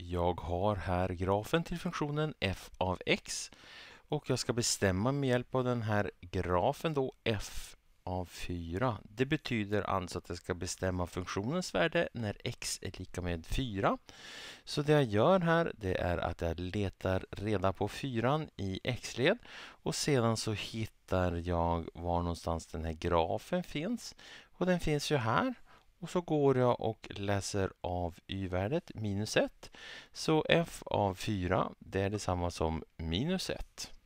Jag har här grafen till funktionen f av x och jag ska bestämma med hjälp av den här grafen då f av 4. Det betyder alltså att jag ska bestämma funktionens värde när x är lika med 4. Så det jag gör här det är att jag letar reda på 4 i x-led och sedan så hittar jag var någonstans den här grafen finns. Och den finns ju här. Och så går jag och läser av y-värdet minus 1. Så f av 4 det är detsamma som minus 1.